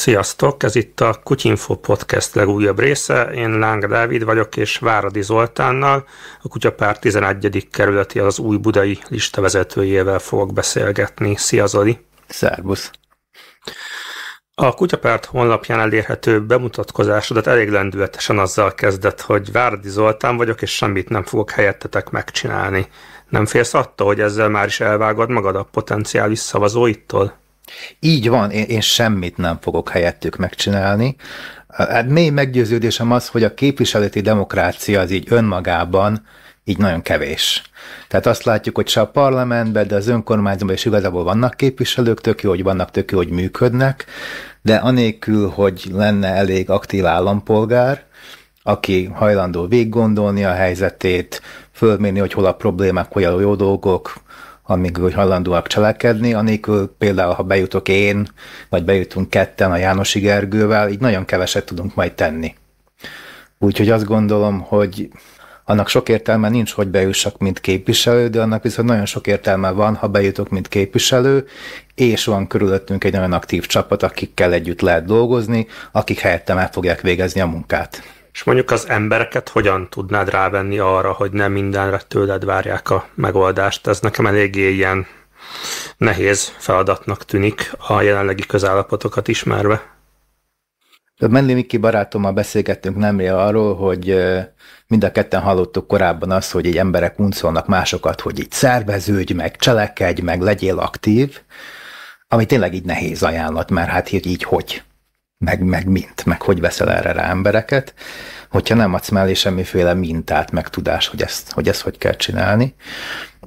Sziasztok, ez itt a Kutyinfo Podcast legújabb része. Én Láng Dávid vagyok, és Váradi Zoltánnal, a Kutyapár 11. kerületi, az új budai listavezetőjével fogok beszélgetni. Szia Zoli! Szerbusz! A Kutyapárt honlapján elérhető bemutatkozásodat elég lendületesen azzal kezdett, hogy Váradi Zoltán vagyok, és semmit nem fogok helyettetek megcsinálni. Nem félsz attól, hogy ezzel már is elvágod magad a potenciális szavazóittól? Így van, én, én semmit nem fogok helyettük megcsinálni. Hát mély meggyőződésem az, hogy a képviseleti demokrácia az így önmagában így nagyon kevés. Tehát azt látjuk, hogy se a parlamentben, de az önkormányzatban is igazából vannak képviselők, tök jó, hogy vannak, tök jó, hogy működnek, de anélkül, hogy lenne elég aktív állampolgár, aki hajlandó végiggondolni a helyzetét, fölmérni, hogy hol a problémák, hol a jó dolgok, amíg úgy hajlandóak cselekedni, anélkül például, ha bejutok én, vagy bejutunk ketten a János Gergővel, így nagyon keveset tudunk majd tenni. Úgyhogy azt gondolom, hogy annak sok értelme nincs, hogy bejussak, mint képviselő, de annak viszont nagyon sok értelme van, ha bejutok, mint képviselő, és van körülöttünk egy nagyon aktív csapat, akikkel együtt lehet dolgozni, akik helyettem el fogják végezni a munkát. És mondjuk az embereket hogyan tudnád rávenni arra, hogy nem mindenre tőled várják a megoldást? Ez nekem eléggé ilyen nehéz feladatnak tűnik a jelenlegi közállapotokat ismerve. Menli Miki barátommal beszélgettünk nemrég arról, hogy mind a ketten hallottuk korábban azt, hogy egy emberek uncolnak másokat, hogy így szerveződj, meg cselekedj, meg legyél aktív, ami tényleg így nehéz ajánlat, mert hát így, így hogy? meg, meg mint, meg hogy veszel erre rá embereket, hogyha nem adsz mellé semmiféle mintát, meg tudás, hogy ezt, hogy ezt hogy kell csinálni.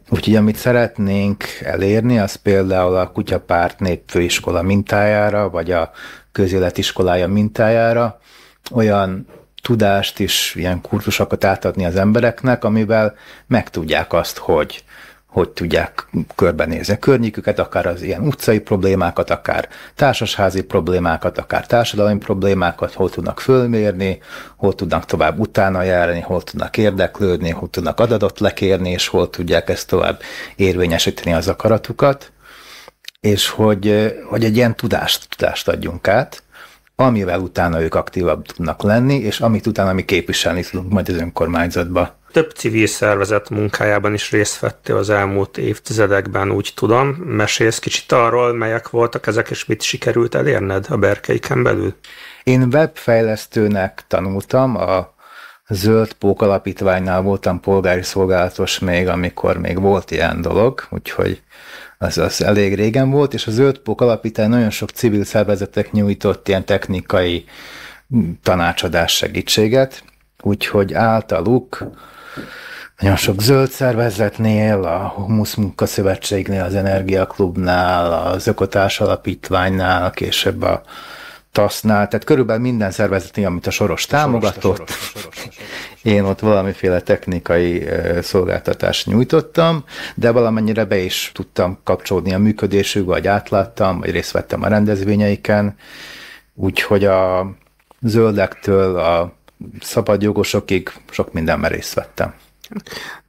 Úgyhogy amit szeretnénk elérni, az például a kutyapárt népfőiskola mintájára, vagy a közéletiskolája mintájára olyan tudást is, ilyen kurzusokat átadni az embereknek, amivel megtudják azt, hogy hogy tudják körbenézni a környéküket, akár az ilyen utcai problémákat, akár társasházi problémákat, akár társadalmi problémákat, hol tudnak fölmérni, hol tudnak tovább utána járni, hol tudnak érdeklődni, hol tudnak adatot lekérni, és hol tudják ezt tovább érvényesíteni az akaratukat, és hogy, hogy egy ilyen tudást, tudást adjunk át amivel utána ők aktívabb tudnak lenni, és amit utána mi képviselni tudunk majd az önkormányzatba. Több civil szervezet munkájában is részt vettél az elmúlt évtizedekben, úgy tudom. Mesélsz kicsit arról, melyek voltak ezek, és mit sikerült elérned a berkeiken belül? Én webfejlesztőnek tanultam a Zöld Pók Alapítványnál voltam polgári szolgálatos még, amikor még volt ilyen dolog, úgyhogy az, az elég régen volt, és a Zöld Pók Alapítvány nagyon sok civil szervezetek nyújtott ilyen technikai mm, tanácsadás segítséget, úgyhogy általuk nagyon sok zöld szervezetnél, a Humusz Munkaszövetségnél, az Energiaklubnál, az Ökotárs Alapítványnál, később a TASZ-nál, tehát körülbelül minden szervezetnél, amit a Soros támogatott, én ott valamiféle technikai szolgáltatást nyújtottam, de valamennyire be is tudtam kapcsolódni a működésük, vagy átláttam, vagy részt vettem a rendezvényeiken, úgyhogy a zöldektől a szabadjogosokig sok mindenben részt vettem.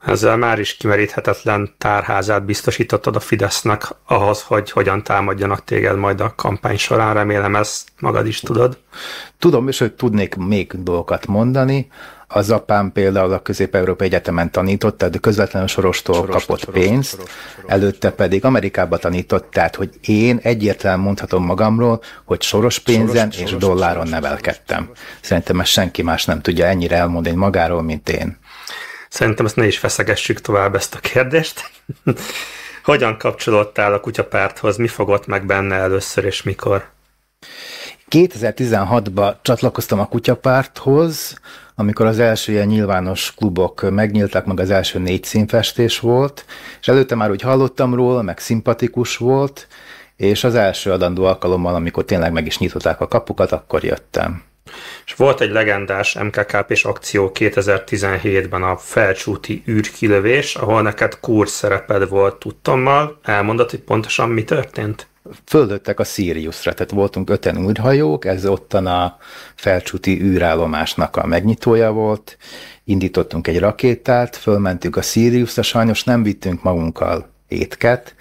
Ezzel már is kimeríthetetlen tárházát biztosítottad a Fidesznek ahhoz, hogy hogyan támadjanak téged majd a kampány során. Remélem ezt magad is tudod. Tudom, és hogy tudnék még dolgokat mondani. Az apám például a Közép-Európai Egyetemen tanított, tehát közvetlenül sorostól soros, kapott soros, pénzt, soros, soros, előtte pedig Amerikába tanított, tehát hogy én egyértelműen mondhatom magamról, hogy soros pénzen soros, és soros, dolláron soros, nevelkedtem. Soros, soros. Szerintem ezt senki más nem tudja ennyire elmondani magáról, mint én. Szerintem ezt ne is feszegessük tovább ezt a kérdést. Hogyan kapcsolódtál a kutyapárthoz? Mi fogott meg benne először és mikor? 2016-ban csatlakoztam a kutyapárthoz, amikor az első ilyen nyilvános klubok megnyíltak, meg az első négy színfestés volt, és előtte már úgy hallottam róla, meg szimpatikus volt, és az első adandó alkalommal, amikor tényleg meg is nyitották a kapukat, akkor jöttem. És volt egy legendás mkkp és akció 2017-ben a felcsúti űrkilövés, ahol neked kurz szereped volt tudtommal. Elmondod, hogy pontosan mi történt? Földöttek a Siriusra, tehát voltunk öten űrhajók, ez ottan a felcsúti űrállomásnak a megnyitója volt, indítottunk egy rakétát, fölmentünk a Siriusra, sajnos nem vittünk magunkkal étket,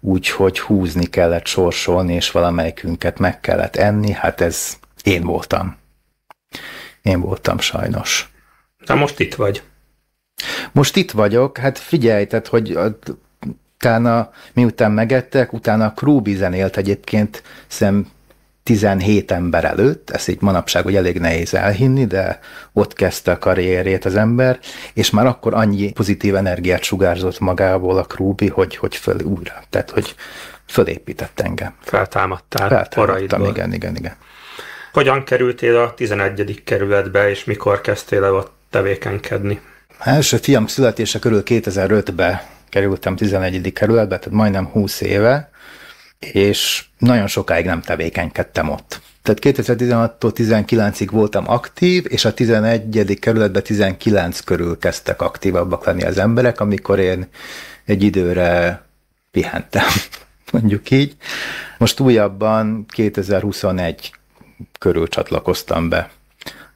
úgyhogy húzni kellett sorsolni, és valamelyikünket meg kellett enni, hát ez én voltam. Én voltam sajnos. Na most itt vagy. Most itt vagyok, hát figyelj, tehát, hogy utána, miután megettek, utána a Krúbi zenélt egyébként, szem 17 ember előtt, ezt így manapság hogy elég nehéz elhinni, de ott kezdte a karrierjét az ember, és már akkor annyi pozitív energiát sugárzott magából a Krúbi, hogy, hogy föl újra, tehát hogy fölépített engem. Feltámadtál. Feltámadtam, igen, igen, igen. Hogyan kerültél a 11. kerületbe, és mikor kezdtél el ott tevékenykedni? A első fiam születése körül 2005-be kerültem 11. kerületbe, tehát majdnem 20 éve, és nagyon sokáig nem tevékenykedtem ott. Tehát 2016-tól 19-ig voltam aktív, és a 11. kerületben 19 körül kezdtek aktívabbak lenni az emberek, amikor én egy időre pihentem, mondjuk így. Most újabban 2021 körül csatlakoztam be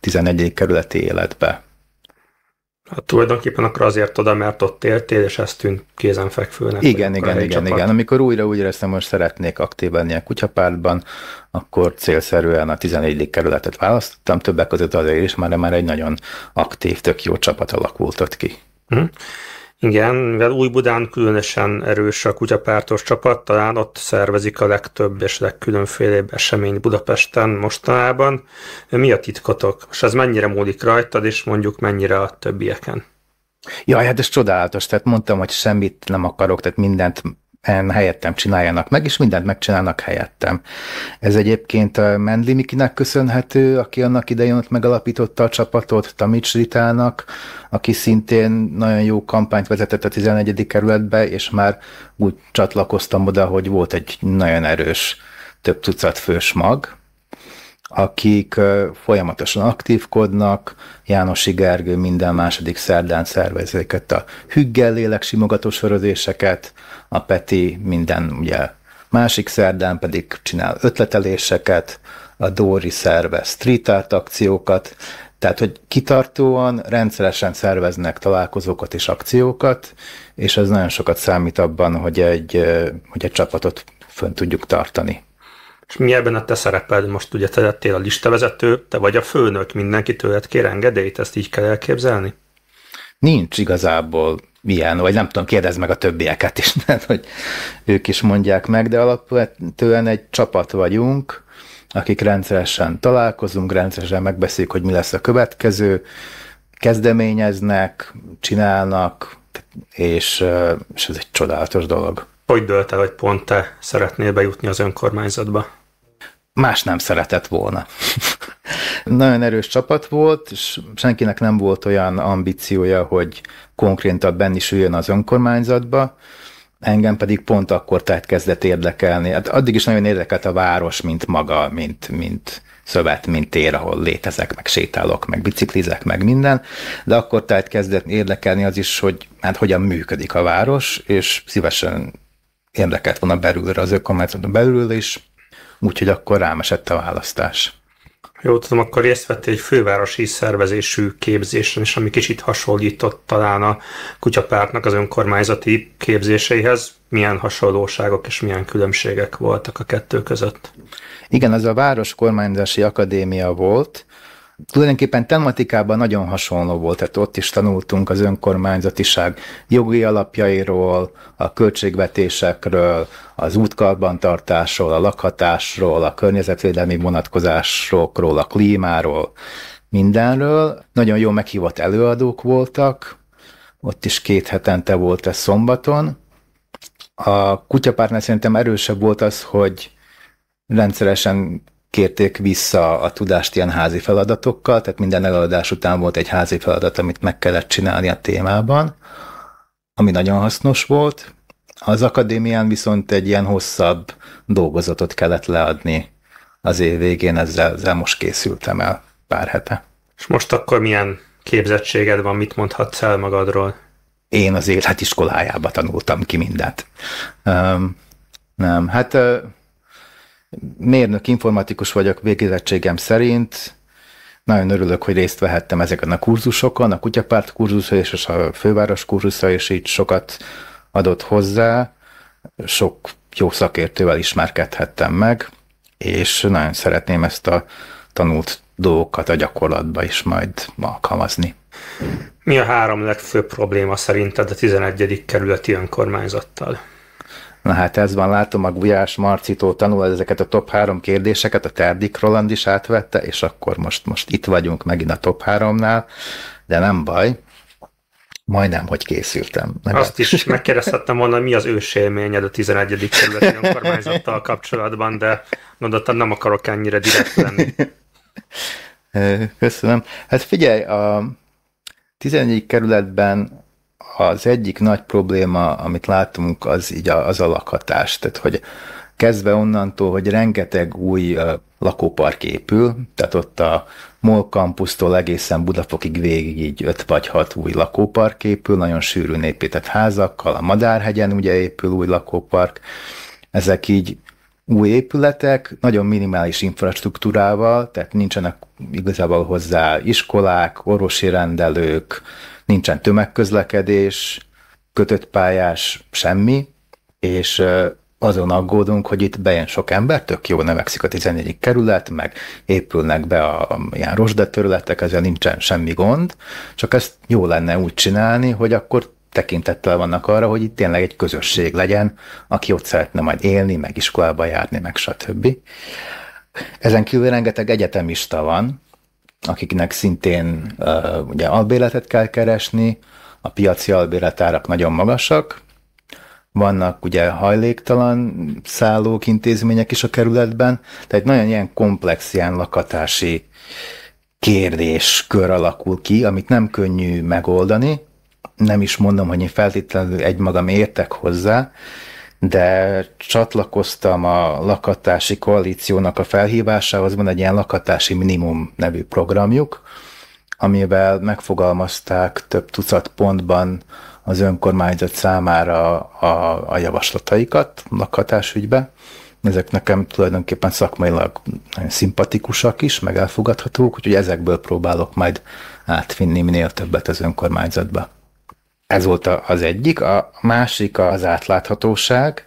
11. kerületi életbe. Hát tulajdonképpen akkor azért oda, mert ott éltél, és ezt tűnt kézenfekvőnek. Igen, igen, igen, csapat. igen. Amikor újra úgy éreztem, hogy szeretnék aktív lenni a kutyapártban, akkor célszerűen a 14. kerületet választottam, többek között azért is, mert már egy nagyon aktív, tök jó csapat alakult ott ki. Mm. Igen, mivel Új-Budán különösen erős a kutyapártos csapat, talán ott szervezik a legtöbb és legkülönfélebb esemény Budapesten mostanában. Mi a titkotok? És ez mennyire múlik rajtad, és mondjuk mennyire a többieken? Jaj, hát ez csodálatos, tehát mondtam, hogy semmit nem akarok, tehát mindent helyettem csináljanak meg, és mindent megcsinálnak helyettem. Ez egyébként Mendli Mikinek köszönhető, aki annak idején ott megalapította a csapatot, Tamics Ritának, aki szintén nagyon jó kampányt vezetett a 11. kerületbe, és már úgy csatlakoztam oda, hogy volt egy nagyon erős több tucat fős mag, akik folyamatosan aktívkodnak, Jánosi Gergő minden második szerdán szervezi a hüggel lélek simogató sorozéseket, a Peti minden ugye másik szerdán pedig csinál ötleteléseket, a Dóri szervez street art akciókat, tehát, hogy kitartóan, rendszeresen szerveznek találkozókat és akciókat, és ez nagyon sokat számít abban, hogy egy, hogy egy csapatot fönn tudjuk tartani. És mi ebben a te szereped? Most ugye te lettél a listavezető, te vagy a főnök, mindenki tőled kér engedélyt, ezt így kell elképzelni? Nincs igazából ilyen, vagy nem tudom, kérdezd meg a többieket is, mert hogy ők is mondják meg, de alapvetően egy csapat vagyunk, akik rendszeresen találkozunk, rendszeresen megbeszéljük, hogy mi lesz a következő, kezdeményeznek, csinálnak, és, és ez egy csodálatos dolog. Hogy dölt el, hogy pont te szeretnél bejutni az önkormányzatba? más nem szeretett volna. Nagyon erős csapat volt, és senkinek nem volt olyan ambíciója, hogy konkrétan is süljön az önkormányzatba, engem pedig pont akkor tehát kezdett érdekelni. Hát addig is nagyon érdekelt a város, mint maga, mint, mint szövet, mint tér, ahol létezek, meg sétálok, meg biciklizek, meg minden, de akkor tehát kezdett érdekelni az is, hogy hát hogyan működik a város, és szívesen érdekelt volna belülre az önkormányzaton belül is, úgyhogy akkor rám esett a választás. Jó, tudom, akkor részt vettél egy fővárosi szervezésű képzésen és ami kicsit hasonlított talán a kutyapártnak az önkormányzati képzéseihez. Milyen hasonlóságok és milyen különbségek voltak a kettő között? Igen, az a Város Kormányzási Akadémia volt, tulajdonképpen tematikában nagyon hasonló volt, tehát ott is tanultunk az önkormányzatiság jogi alapjairól, a költségvetésekről, az útkarbantartásról, a lakhatásról, a környezetvédelmi vonatkozásokról, a klímáról, mindenről. Nagyon jó meghívott előadók voltak, ott is két hetente volt ez szombaton. A kutyapártnál szerintem erősebb volt az, hogy rendszeresen kérték vissza a tudást ilyen házi feladatokkal, tehát minden előadás után volt egy házi feladat, amit meg kellett csinálni a témában, ami nagyon hasznos volt. Az akadémián viszont egy ilyen hosszabb dolgozatot kellett leadni az év végén, ezzel, ezzel most készültem el pár hete. És most akkor milyen képzettséged van, mit mondhatsz el magadról? Én az életiskolájába tanultam ki mindent. Um, nem, hát mérnök, informatikus vagyok végzettségem szerint, nagyon örülök, hogy részt vehettem ezeken a kurzusokon, a kutyapárt kurzusra és a főváros kurzusra, és így sokat adott hozzá, sok jó szakértővel ismerkedhettem meg, és nagyon szeretném ezt a tanult dolgokat a gyakorlatba is majd alkalmazni. Mi a három legfőbb probléma szerinted a 11. kerületi önkormányzattal? Na hát ez van, látom, a Gulyás Marcitó tanul ezeket a top három kérdéseket, a Terdik Roland is átvette, és akkor most, most itt vagyunk megint a top háromnál, de nem baj, majdnem, hogy készültem. Nem Azt is megkérdezhettem volna, mi az ősélményed a 11. kerületi önkormányzattal kapcsolatban, de mondottam, nem akarok ennyire direkt lenni. Köszönöm. Hát figyelj, a 11. kerületben az egyik nagy probléma, amit látunk, az így az a lakhatás. Tehát, hogy kezdve onnantól, hogy rengeteg új lakópark épül, tehát ott a MOL kampusztól egészen Budapokig végig így 5 vagy 6 új lakópark épül, nagyon sűrűn épített házakkal, a Madárhegyen ugye épül új lakópark, ezek így új épületek, nagyon minimális infrastruktúrával, tehát nincsenek igazából hozzá iskolák, orvosi rendelők, nincsen tömegközlekedés, kötött pályás, semmi, és azon aggódunk, hogy itt bejön sok ember, tök jó növekszik a 14. kerület, meg épülnek be a, a ilyen rozsdatörületek, ezzel nincsen semmi gond, csak ezt jó lenne úgy csinálni, hogy akkor tekintettel vannak arra, hogy itt tényleg egy közösség legyen, aki ott szeretne majd élni, meg iskolába járni, meg stb. Ezen kívül rengeteg egyetemista van, akiknek szintén uh, ugye albéletet kell keresni, a piaci albéletárak nagyon magasak, vannak ugye hajléktalan szállók, intézmények is a kerületben, tehát nagyon ilyen komplex, ilyen lakatási kérdéskör alakul ki, amit nem könnyű megoldani, nem is mondom, hogy én feltétlenül egymagam értek hozzá, de csatlakoztam a lakatási koalíciónak a felhívásához, van egy ilyen lakatási minimum nevű programjuk, amivel megfogalmazták több tucat pontban az önkormányzat számára a, a javaslataikat lakhatásügybe. Ezek nekem tulajdonképpen szakmailag szimpatikusak is, meg elfogadhatók, úgyhogy ezekből próbálok majd átvinni minél többet az önkormányzatba. Ez volt az egyik. A másik az átláthatóság.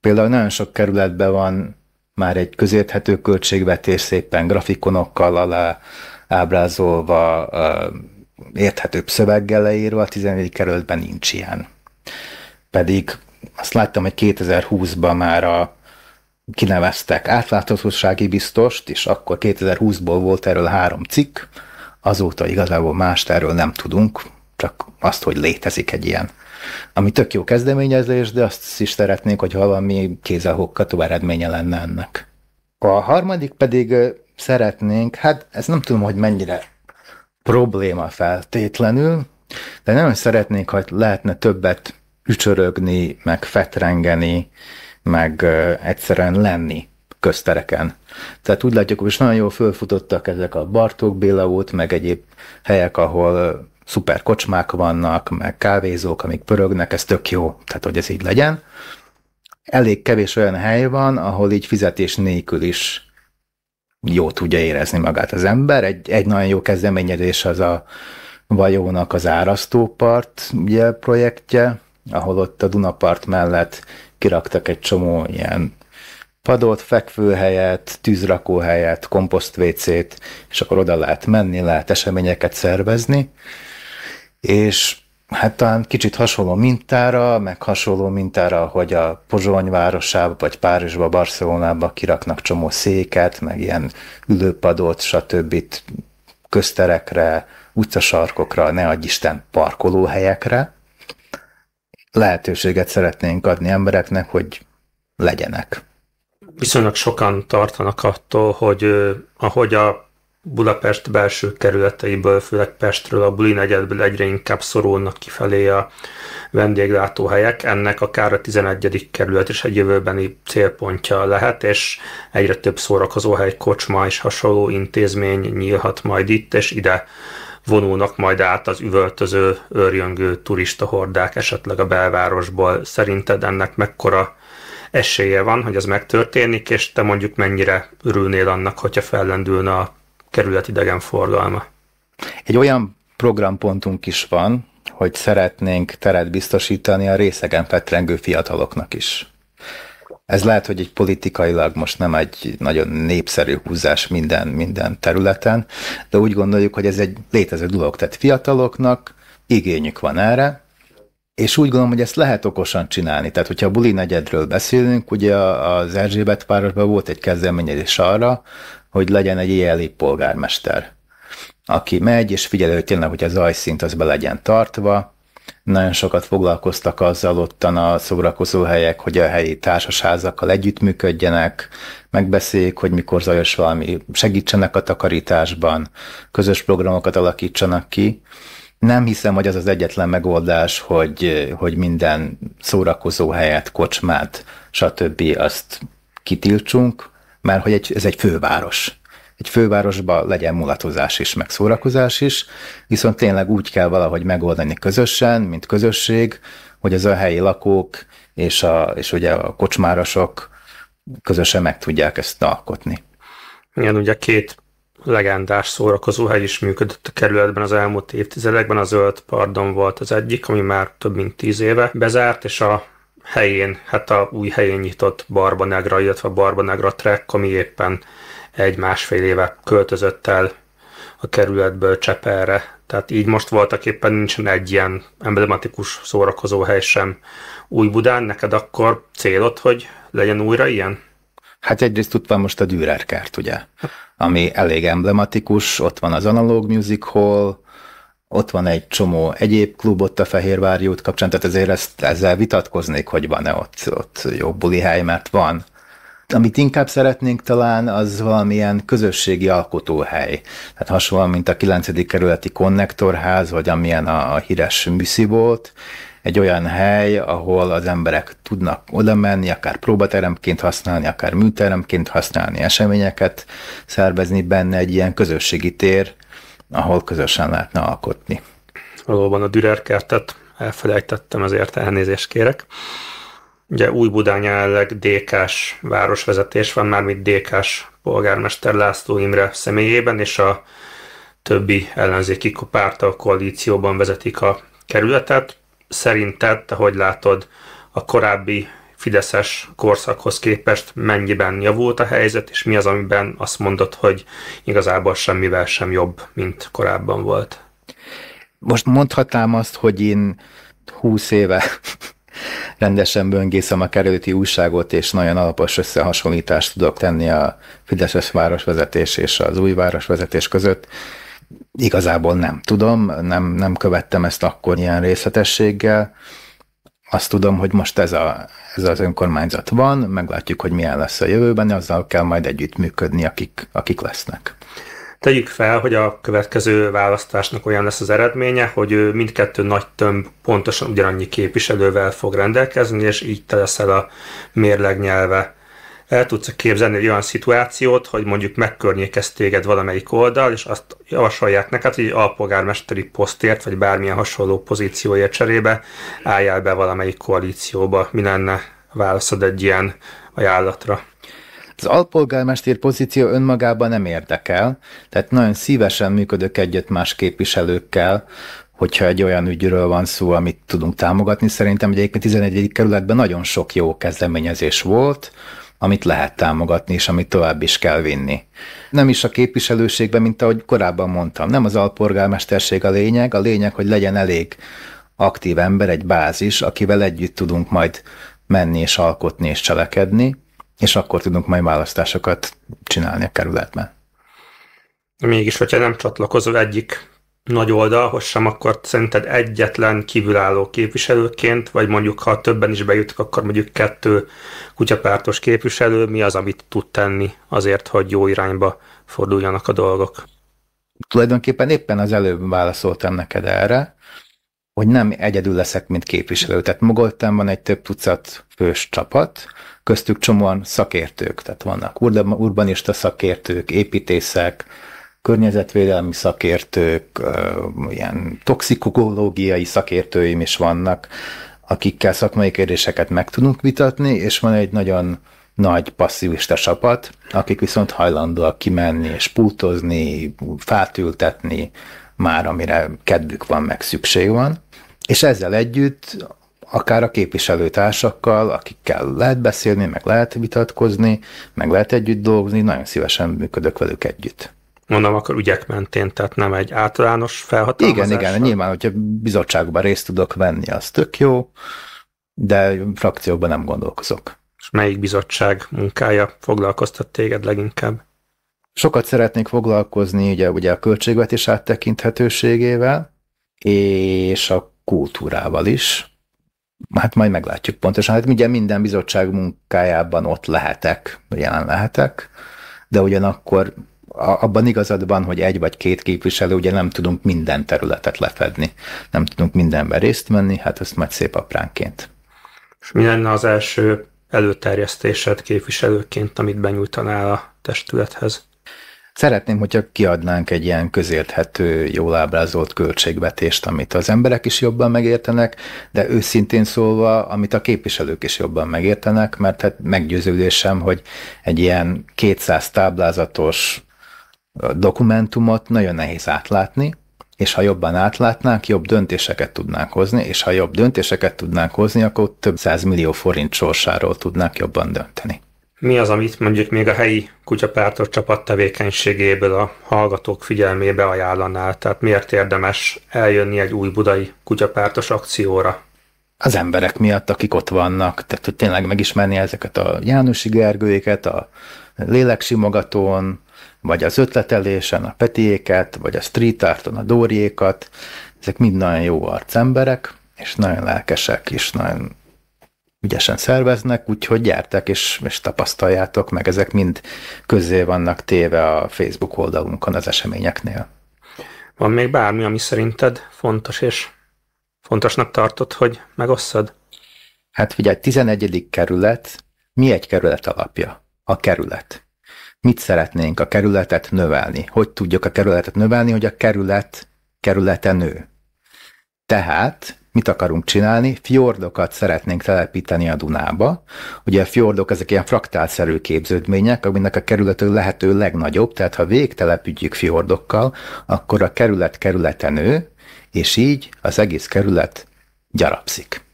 Például nagyon sok kerületben van már egy közérthető költségvetés szépen grafikonokkal alá ábrázolva, érthetőbb szöveggel leírva, a 14. kerületben nincs ilyen. Pedig azt láttam, hogy 2020-ban már a, kineveztek átláthatósági biztost, és akkor 2020-ból volt erről három cikk, azóta igazából mást erről nem tudunk, csak azt, hogy létezik egy ilyen. Ami tök jó kezdeményezés, de azt is szeretnénk, hogy valami kézzelhokkató eredménye lenne ennek. A harmadik pedig szeretnénk, hát ez nem tudom, hogy mennyire probléma feltétlenül, de nagyon szeretnénk, hogy lehetne többet ücsörögni, meg fetrengeni, meg egyszerűen lenni köztereken. Tehát úgy látjuk, hogy is nagyon jól fölfutottak ezek a Bartók Béla út, meg egyéb helyek, ahol szuper kocsmák vannak, meg kávézók, amik pörögnek, ez tök jó, tehát hogy ez így legyen. Elég kevés olyan hely van, ahol így fizetés nélkül is jó tudja érezni magát az ember. Egy, egy nagyon jó kezdeményezés az a Vajónak az Árasztópart ugye, projektje, ahol ott a Dunapart mellett kiraktak egy csomó ilyen padot, fekvőhelyet, tűzrakóhelyet, komposztvécét, és akkor oda lehet menni, lehet eseményeket szervezni, és hát talán kicsit hasonló mintára, meg hasonló mintára, hogy a Pozsony városába, vagy Párizsba, Barcelonába kiraknak csomó széket, meg ilyen ülőpadot, stb. közterekre, utcasarkokra, ne adj Isten parkolóhelyekre. Lehetőséget szeretnénk adni embereknek, hogy legyenek. Viszonylag sokan tartanak attól, hogy ahogy a Budapest belső kerületeiből, főleg Pestről, a Buli negyedből egyre inkább szorulnak kifelé a vendéglátóhelyek. Ennek akár a 11. kerület is egy jövőbeni célpontja lehet, és egyre több szórakozóhely, kocsma és hasonló intézmény nyílhat majd itt, és ide vonulnak majd át az üvöltöző, őrjöngő turista hordák esetleg a belvárosból. Szerinted ennek mekkora esélye van, hogy ez megtörténik, és te mondjuk mennyire örülnél annak, hogyha fellendülne a kerület idegenforgalma. Egy olyan programpontunk is van, hogy szeretnénk teret biztosítani a részegen fetrengő fiataloknak is. Ez lehet, hogy egy politikailag most nem egy nagyon népszerű húzás minden, minden területen, de úgy gondoljuk, hogy ez egy létező dolog. Tehát fiataloknak igényük van erre, és úgy gondolom, hogy ezt lehet okosan csinálni. Tehát, hogyha a buli negyedről beszélünk, ugye az Erzsébet párosban volt egy kezdeményezés arra, hogy legyen egy jeli polgármester, aki megy és figyelő hogy tényleg, hogy a zajszint az be legyen tartva. Nagyon sokat foglalkoztak azzal ottan a szórakozó helyek, hogy a helyi társasházakkal együttműködjenek, megbeszéljék, hogy mikor zajos valami, segítsenek a takarításban, közös programokat alakítsanak ki. Nem hiszem, hogy az az egyetlen megoldás, hogy, hogy minden szórakozó helyet, kocsmát, stb. azt kitiltsunk, mert hogy egy, ez egy főváros. Egy fővárosban legyen mulatozás is, meg szórakozás is, viszont tényleg úgy kell valahogy megoldani közösen, mint közösség, hogy az a helyi lakók és, a, és ugye a kocsmárosok közösen meg tudják ezt alkotni. Igen, ugye két legendás szórakozóhely is működött a kerületben az elmúlt évtizedekben. A Zöld Pardon volt az egyik, ami már több mint tíz éve bezárt, és a helyén, hát a új helyén nyitott Barbanegra, illetve Barbanegra Trek, ami éppen egy-másfél éve költözött el a kerületből Cseperre. Tehát így most voltak éppen nincsen egy ilyen emblematikus hely sem Új-Budán. Neked akkor célod, hogy legyen újra ilyen? Hát egyrészt tudtam most a Dürer kert, ugye, ami elég emblematikus, ott van az Analog Music Hall, ott van egy csomó egyéb klub ott a Fehérvári út kapcsán, tehát ezért ezt, ezzel vitatkoznék, hogy van-e ott, ott jó hely, mert van. Amit inkább szeretnénk talán, az valamilyen közösségi alkotóhely. Tehát hasonlóan, mint a 9. kerületi konnektorház, vagy amilyen a, a híres műszi volt, egy olyan hely, ahol az emberek tudnak oda menni, akár próbateremként használni, akár műteremként használni, eseményeket szervezni benne, egy ilyen közösségi tér, ahol közösen lehetne alkotni. Valóban a Dürer kertet elfelejtettem, ezért elnézést kérek. Ugye Új-Budán jelenleg DK-s városvezetés van, mármint DK-s polgármester László Imre személyében, és a többi ellenzéki párt a koalícióban vezetik a kerületet. Szerinted, ahogy látod, a korábbi Fideszes korszakhoz képest mennyiben javult a helyzet, és mi az, amiben azt mondod, hogy igazából semmivel sem jobb, mint korábban volt? Most mondhatnám azt, hogy én húsz éve rendesen böngészem a kerületi újságot, és nagyon alapos összehasonlítást tudok tenni a Fideszes városvezetés és az új városvezetés között. Igazából nem tudom, nem, nem követtem ezt akkor ilyen részletességgel azt tudom, hogy most ez, a, ez az önkormányzat van, meglátjuk, hogy milyen lesz a jövőben, azzal kell majd együttműködni, akik, akik lesznek. Tegyük fel, hogy a következő választásnak olyan lesz az eredménye, hogy mindkettő nagy tömb pontosan ugyanannyi képviselővel fog rendelkezni, és így te leszel a mérleg nyelve el tudsz képzelni egy olyan szituációt, hogy mondjuk megkörnyékez téged valamelyik oldal, és azt javasolják neked, hogy egy alpolgármesteri posztért, vagy bármilyen hasonló pozícióért cserébe álljál be valamelyik koalícióba. Mi lenne válaszod egy ilyen ajánlatra? Az alpolgármester pozíció önmagában nem érdekel, tehát nagyon szívesen működök egyet más képviselőkkel, hogyha egy olyan ügyről van szó, amit tudunk támogatni. Szerintem egyébként 11. kerületben nagyon sok jó kezdeményezés volt, amit lehet támogatni, és amit tovább is kell vinni. Nem is a képviselőségbe, mint ahogy korábban mondtam, nem az alpolgármesterség a lényeg, a lényeg, hogy legyen elég aktív ember, egy bázis, akivel együtt tudunk majd menni és alkotni és cselekedni, és akkor tudunk majd választásokat csinálni a kerületben. Mégis, hogyha nem csatlakozol egyik nagy oldalhoz sem, akkor szerinted egyetlen kívülálló képviselőként, vagy mondjuk ha többen is bejutok, akkor mondjuk kettő kutyapártos képviselő, mi az, amit tud tenni azért, hogy jó irányba forduljanak a dolgok? Tulajdonképpen éppen az előbb válaszoltam neked erre, hogy nem egyedül leszek, mint képviselő. Tehát van egy több tucat fős csapat, köztük csomóan szakértők, tehát vannak urbanista szakértők, építészek, környezetvédelmi szakértők, ilyen toxikológiai szakértőim is vannak, akikkel szakmai kérdéseket meg tudunk vitatni, és van egy nagyon nagy passzivista csapat, akik viszont hajlandóak kimenni és pultozni, fát ültetni, már amire kedvük van, meg szükség van. És ezzel együtt akár a képviselőtársakkal, akikkel lehet beszélni, meg lehet vitatkozni, meg lehet együtt dolgozni, nagyon szívesen működök velük együtt mondom, akkor ügyek mentén, tehát nem egy általános felhatalmazás. Igen, igen, nyilván, hogyha bizottságban részt tudok venni, az tök jó, de frakciókban nem gondolkozok. És melyik bizottság munkája foglalkoztat téged leginkább? Sokat szeretnék foglalkozni ugye, ugye a költségvetés áttekinthetőségével, és a kultúrával is. Hát majd meglátjuk pontosan. Hát ugye minden bizottság munkájában ott lehetek, jelen lehetek, de ugyanakkor abban igazad van, hogy egy vagy két képviselő, ugye nem tudunk minden területet lefedni, nem tudunk mindenben részt venni, hát ezt majd szép apránként. És mi lenne az első előterjesztésed képviselőként, amit benyújtanál a testülethez? Szeretném, hogyha kiadnánk egy ilyen közérthető, jól ábrázolt költségvetést, amit az emberek is jobban megértenek, de őszintén szólva, amit a képviselők is jobban megértenek, mert hát meggyőződésem, hogy egy ilyen 200 táblázatos dokumentumot nagyon nehéz átlátni, és ha jobban átlátnánk, jobb döntéseket tudnánk hozni, és ha jobb döntéseket tudnánk hozni, akkor több száz millió forint sorsáról tudnánk jobban dönteni. Mi az, amit mondjuk még a helyi kutyapártos csapat tevékenységéből a hallgatók figyelmébe ajánlanál? Tehát miért érdemes eljönni egy új budai kutyapártos akcióra? Az emberek miatt, akik ott vannak, tehát hogy tényleg megismerni ezeket a Jánosi Gergőéket, a léleksimogatón, vagy az ötletelésen a petiéket, vagy a street arton a dóriékat, ezek mind nagyon jó emberek, és nagyon lelkesek, és nagyon ügyesen szerveznek, úgyhogy gyertek és, és tapasztaljátok meg, ezek mind közzé vannak téve a Facebook oldalunkon az eseményeknél. Van még bármi, ami szerinted fontos, és fontosnak tartod, hogy megosszad? Hát figyelj, 11. kerület, mi egy kerület alapja? A kerület mit szeretnénk a kerületet növelni, hogy tudjuk a kerületet növelni, hogy a kerület kerülete nő. Tehát mit akarunk csinálni? Fjordokat szeretnénk telepíteni a Dunába. Ugye a fjordok ezek ilyen fraktálszerű képződmények, aminek a kerülető lehető legnagyobb, tehát ha végtelepítjük fjordokkal, akkor a kerület kerülete nő, és így az egész kerület gyarapszik.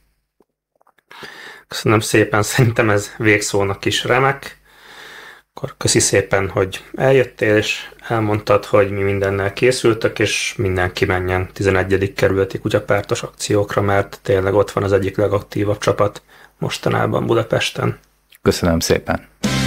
Köszönöm szépen, szerintem ez végszónak is remek. Akkor köszi szépen, hogy eljöttél, és elmondtad, hogy mi mindennel készültök, és mindenki menjen 11. kerületi kutyapártos akciókra, mert tényleg ott van az egyik legaktívabb csapat mostanában Budapesten. Köszönöm szépen!